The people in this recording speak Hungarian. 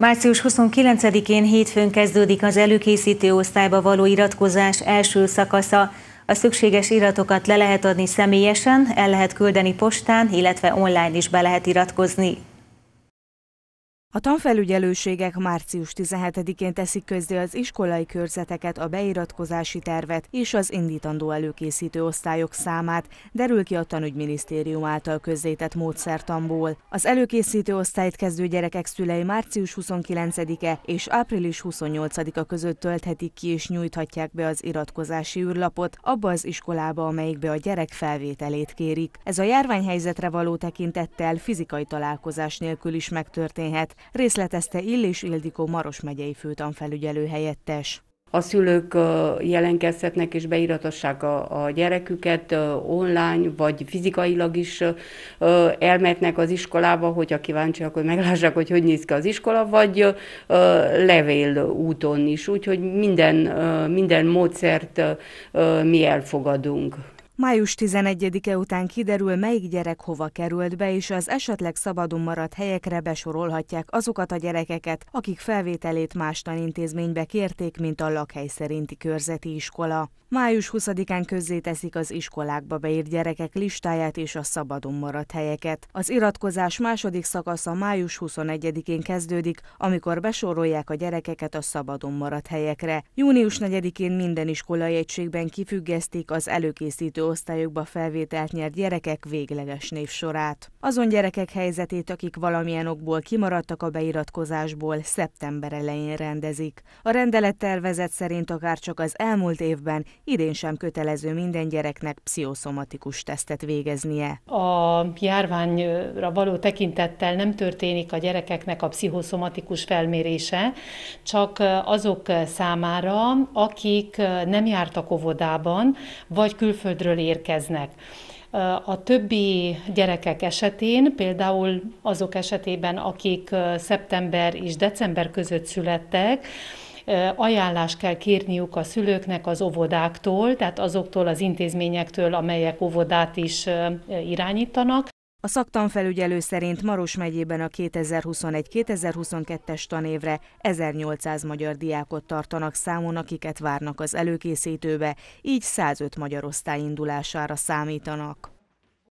Március 29-én hétfőn kezdődik az előkészítő osztályba való iratkozás első szakasza. A szükséges iratokat le lehet adni személyesen, el lehet küldeni postán, illetve online is be lehet iratkozni. A tanfelügyelőségek március 17-én teszik közzé az iskolai körzeteket, a beiratkozási tervet és az indítandó előkészítő osztályok számát, derül ki a tanügyminisztérium által közzétett módszertamból. Az előkészítő osztályt kezdő gyerekek szülei március 29-e és április 28-a között tölthetik ki és nyújthatják be az iratkozási űrlapot abba az iskolába, amelyikbe a gyerek felvételét kérik. Ez a járványhelyzetre való tekintettel fizikai találkozás nélkül is megtörténhet részletezte Illés Ildikó Maros megyei főtanfelügyelő helyettes. A szülők jelentkezhetnek és beiratassák a, gyereküket online, vagy fizikailag is elmetnek az iskolába, hogyha kíváncsiak, hogy meglássák, hogy hogy néz ki az iskola, vagy levél úton is. Úgyhogy minden, minden módszert mi elfogadunk. Május 11-e után kiderül, melyik gyerek hova került be, és az esetleg szabadon maradt helyekre besorolhatják azokat a gyerekeket, akik felvételét más tanintézménybe kérték, mint a lakhely szerinti körzeti iskola. Május 20-án közzéteszik az iskolákba beírt gyerekek listáját és a szabadon maradt helyeket. Az iratkozás második szakasza május 21-én kezdődik, amikor besorolják a gyerekeket a szabadon maradt helyekre. Június 4-én minden iskolai egységben kifüggesztik az előkészítő osztályokba felvételt nyert gyerekek végleges névsorát. Azon gyerekek helyzetét, akik valamilyen okból kimaradtak a beiratkozásból, szeptember elején rendezik. A rendelettervezet szerint akár csak az elmúlt évben idén sem kötelező minden gyereknek pszichoszomatikus tesztet végeznie. A járványra való tekintettel nem történik a gyerekeknek a pszichoszomatikus felmérése, csak azok számára, akik nem jártak óvodában, vagy külföldről érkeznek. A többi gyerekek esetén, például azok esetében, akik szeptember és december között születtek, ajánlást kell kérniük a szülőknek az óvodáktól, tehát azoktól az intézményektől, amelyek óvodát is irányítanak. A szaktanfelügyelő szerint Maros megyében a 2021-2022-es tanévre 1800 magyar diákot tartanak számon, akiket várnak az előkészítőbe, így 105 magyar osztály indulására számítanak.